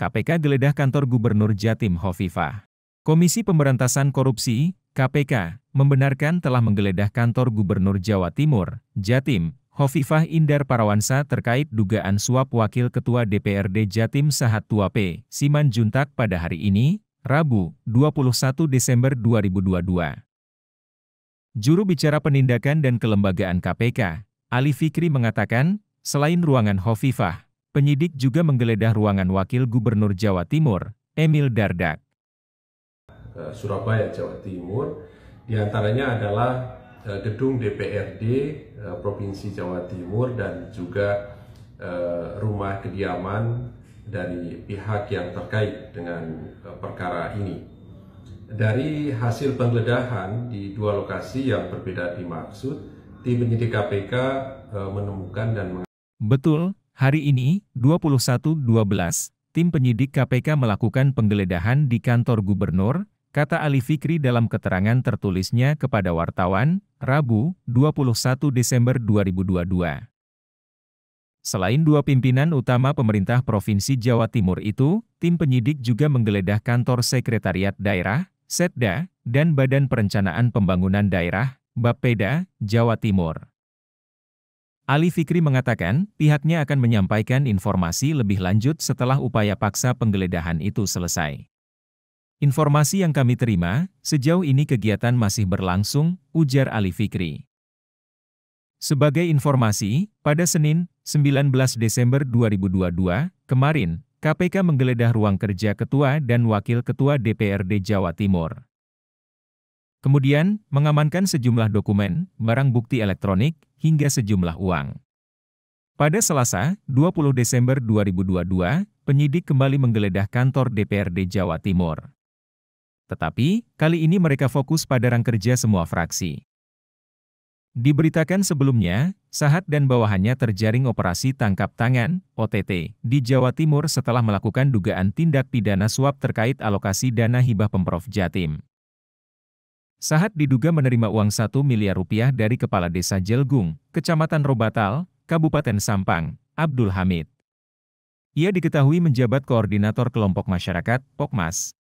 KPK geledah kantor Gubernur Jatim Hovifah. Komisi Pemberantasan Korupsi, KPK, membenarkan telah menggeledah kantor Gubernur Jawa Timur, Jatim, Hovifah Indar Parawansa terkait dugaan suap Wakil Ketua DPRD Jatim Sahat Tua P. Siman Juntak pada hari ini, Rabu, 21 Desember 2022. Juru bicara penindakan dan kelembagaan KPK, Ali Fikri mengatakan, selain ruangan Hovifah, Penyidik juga menggeledah ruangan Wakil Gubernur Jawa Timur, Emil Dardak. Eh, Surabaya, Jawa Timur, diantaranya adalah eh, gedung DPRD eh, Provinsi Jawa Timur dan juga rumah kediaman dari pihak yang terkait dengan perkara ini. Dari hasil penggeledahan di dua lokasi yang berbeda dimaksud, tim penyidik KPK menemukan dan meng. Betul, Hari ini, 21.12, tim penyidik KPK melakukan penggeledahan di kantor gubernur, kata Ali Fikri dalam keterangan tertulisnya kepada wartawan, Rabu, 21 Desember 2022. Selain dua pimpinan utama pemerintah Provinsi Jawa Timur itu, tim penyidik juga menggeledah kantor Sekretariat Daerah, Setda, dan Badan Perencanaan Pembangunan Daerah, Bapeda, Jawa Timur. Ali Fikri mengatakan pihaknya akan menyampaikan informasi lebih lanjut setelah upaya paksa penggeledahan itu selesai. Informasi yang kami terima, sejauh ini kegiatan masih berlangsung, ujar Ali Fikri. Sebagai informasi, pada Senin, 19 Desember 2022, kemarin, KPK menggeledah ruang kerja Ketua dan Wakil Ketua DPRD Jawa Timur. Kemudian, mengamankan sejumlah dokumen, barang bukti elektronik, hingga sejumlah uang. Pada Selasa, 20 Desember 2022, penyidik kembali menggeledah kantor DPRD Jawa Timur. Tetapi, kali ini mereka fokus pada rang kerja semua fraksi. Diberitakan sebelumnya, Sahat dan bawahannya terjaring operasi tangkap tangan (OTT) di Jawa Timur setelah melakukan dugaan tindak pidana suap terkait alokasi dana hibah Pemprov Jatim. Sahat diduga menerima uang 1 miliar rupiah dari Kepala Desa Jelgung, Kecamatan Robatal, Kabupaten Sampang, Abdul Hamid. Ia diketahui menjabat Koordinator Kelompok Masyarakat, POKMAS,